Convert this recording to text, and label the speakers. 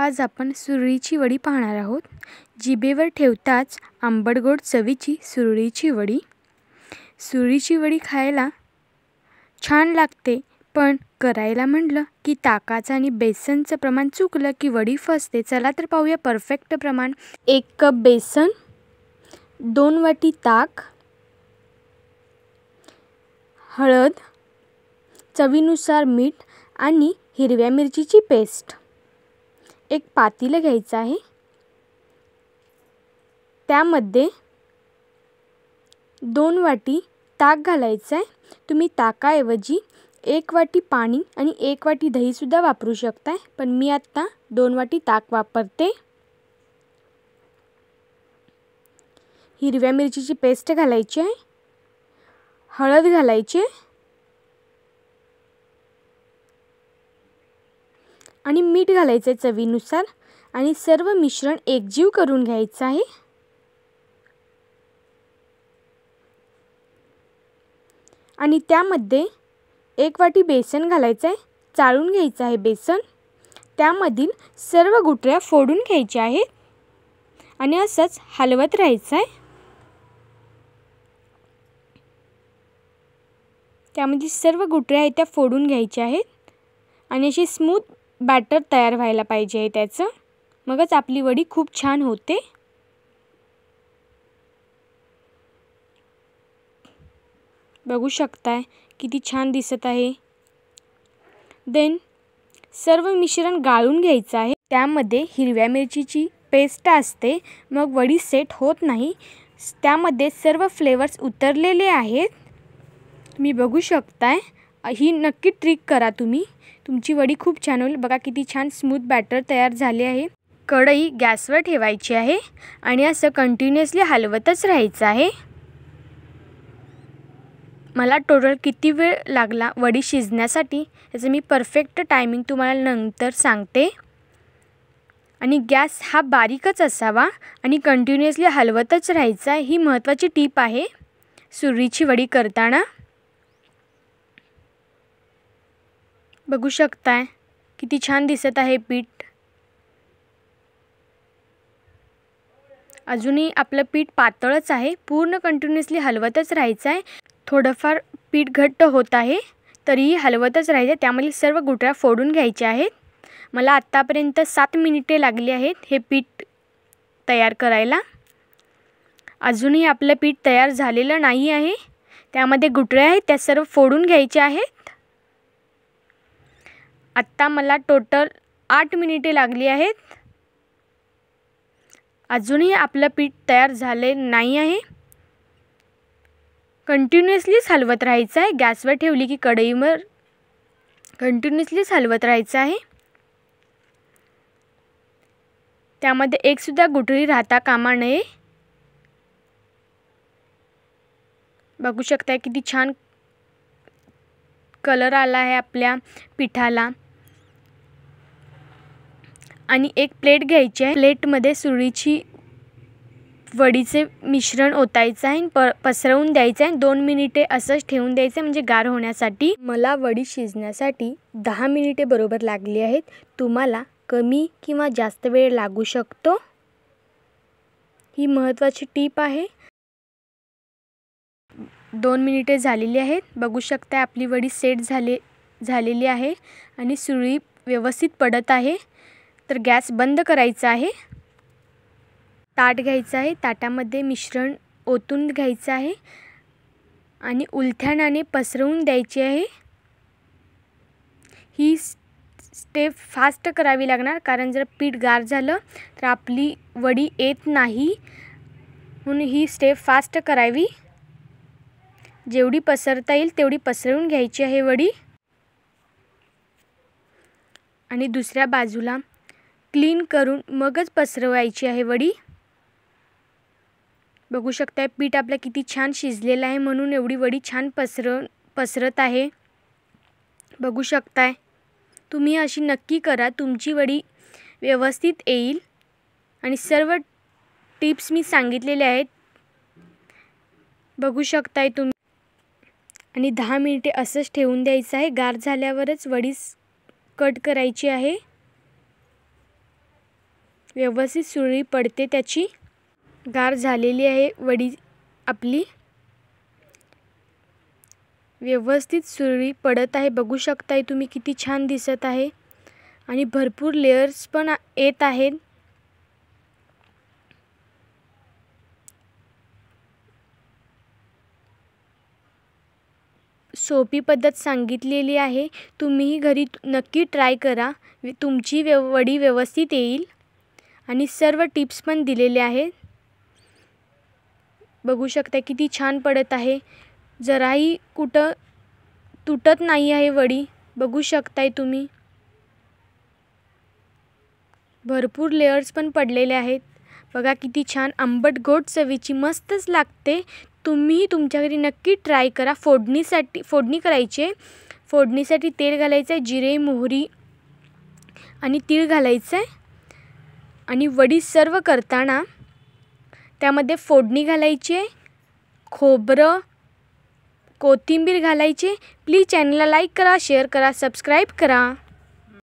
Speaker 1: आज आपण सुरळीची वडी पाहणार आहोत जिभेवर ठेवताच आंबडगोड चवीची सुरळीची वडी सुरळीची वडी खायला छान लागते पण करायला म्हटलं की ताकाचं आणि बेसनचं प्रमाण चुकलं की वडी फसते चला तर पाहूया परफेक्ट प्रमाण एक कप बेसन दोन वाटी ताक हळद चवीनुसार मीठ आणि हिरव्या मिरचीची पेस्ट एक पातेलं घ्यायचं आहे त्यामध्ये दोन वाटी ताक घालायचं आहे तुम्ही ताकाऐवजी एक वाटी पाणी आणि एक वाटी दहीसुद्धा वापरू शकताय पण मी आत्ता दोन वाटी ताक वापरते हिरव्या मिरचीची पेस्ट घालायची आहे हळद घालायची आहे आणि मीठ घालायचं आहे चवीनुसार आणि सर्व मिश्रण एकजीव करून घ्यायचं आहे आणि त्यामध्ये एक वाटी बेसन घालायचं आहे चाळून घ्यायचं आहे बेसन त्यामधील सर्व गुटऱ्या फोडून घ्यायच्या आहेत आणि असंच हलवत राहायचं आहे त्यामध्ये सर्व गुटऱ्या आहेत त्या फोडून घ्यायच्या आहेत आणि अशी स्मूथ बॅटर तयार व्हायला पाहिजे आहे त्याचं मगच आपली वडी खूप छान होते बघू शकताय किती छान दिसत आहे देन सर्व मिश्रण गाळून घ्यायचं आहे त्यामध्ये हिरव्या मिरचीची पेस्ट असते मग वडी सेट होत नाही त्यामध्ये सर्व फ्लेवर्स उतरलेले आहेत मी बघू शकताय ही नक्की ट्रिक करा तुम्ही तुमची वडी खूप छान होईल बघा किती छान स्मूथ बॅटर तयार झाले आहे कढई गॅसवर ठेवायची आहे आणि असं कंटिन्युअसली हलवतच राहायचं आहे मला टोटल किती वेळ लागला वडी शिजण्यासाठी याचं मी परफेक्ट टायमिंग तुम्हाला नंतर सांगते आणि गॅस हा बारीकच असावा आणि कंटिन्युअसली हलवतच राहायचा ही महत्त्वाची टीप आहे सुरीची वडी करताना बघू शकताय किती छान दिसत आहे पीठ अजूनही आपलं पीठ पातळच आहे पूर्ण कंटिन्युअसली हलवतच राहायचं आहे थोडंफार पीठ घट्ट होत आहे तरीही हलवतच राहायचं आहे त्यामध्ये सर्व गुटऱ्या फोडून घ्यायच्या आहेत मला आत्तापर्यंत सात मिनिटे लागली आहेत हे पीठ तयार करायला अजूनही आपलं पीठ तयार झालेलं नाही आहे त्यामध्ये गुठळ्या आहेत त्या सर्व फोडून घ्यायच्या आहेत आत्ता मला टोटल आठ मिनिटे लागली आहेत अजूनही आपलं पीठ तयार झाले नाही आहे कंटिन्युअसलीच हलवत राहायचं आहे गॅसवर ठेवली की कढईवर कंटिन्युअसलीच हलवत राहायचं आहे त्यामध्ये एकसुद्धा गुठळी राहता कामा नये बघू शकताय किती छान कलर आला आहे आपल्या पिठाला आणि एक प्लेट घ्यायची आहे प्लेटमध्ये सुरीची वडीचे मिश्रण ओतायचं आहे प पसरवून द्यायचं आहे दोन मिनिटे असंच ठेवून द्यायचं आहे म्हणजे गार होण्यासाठी मला वडी शिजण्यासाठी दहा मिनिटे बरोबर लागली आहेत तुम्हाला कमी किंवा जास्त वेळ लागू शकतो ही महत्त्वाची टीप आहे दोन मिनिटे झालेली आहेत बघू शकता आपली वडी सेट झाले झालेली आहे आणि सुळी व्यवस्थित पडत आहे तर गॅस बंद करायचा आहे ताट घ्यायचं आहे ताटामध्ये मिश्रण ओतून घ्यायचं आहे आणि उलथ्यानाने पसरवून द्यायची आहे ही स्टेप फास्ट करावी लागणार कारण जर पीठ गार झालं तर आपली वडी येत नाही म्हणून ही स्टेप फास्ट करावी जेवढी पसरता येईल तेवढी पसरवून घ्यायची आहे वडी आणि दुसऱ्या बाजूला क्लीन करून मगच पसरवायची आहे वडी बघू शकताय पीठ आपलं किती छान शिजलेलं आहे म्हणून एवढी वडी छान पसर पसरत आहे बघू शकताय तुम्ही अशी नक्की करा तुमची वडी व्यवस्थित येईल आणि सर्व टिप्स मी सांगितलेले आहेत बघू शकताय तुम्ही आणि दहा मिनिटे असंच ठेवून द्यायचं आहे गार झाल्यावरच वडीस कट करायची आहे व्यवस्थित सुरळी पडते त्याची गार झालेली आहे वडी आपली व्यवस्थित सुरळी पडत आहे बघू शकताय तुम्ही किती छान दिसत आहे आणि भरपूर लेयर्स पण येत आहेत सोपी पद्धत सांगितलेली आहे तुम्हीही घरी नक्की ट्राय करा तुमची व्यव वडी व्यवस्थित येईल आणि सर्व टिप्स पण दिलेले आहेत बघू शकता किती छान पडत आहे जराही कुठं तुटत नाही आहे वडी बघू शकताय तुम्ही भरपूर लेअर्स पण पडलेले आहेत बघा किती छान आंबट गोड चवीची मस्तच लागते तुम्हीही तुमच्या घरी नक्की ट्राय करा फोडणीसाठी फोडणी करायची आहे फोडणीसाठी तेल घालायचं आहे जिरे मोहरी आणि तीळ घालायचं आहे आणि वडी सर्व करताना त्यामध्ये फोडणी घालायची आहे खोबरं कोथिंबीर घालायचे प्लीज चॅनलला लाईक करा शेअर करा सबस्क्राईब करा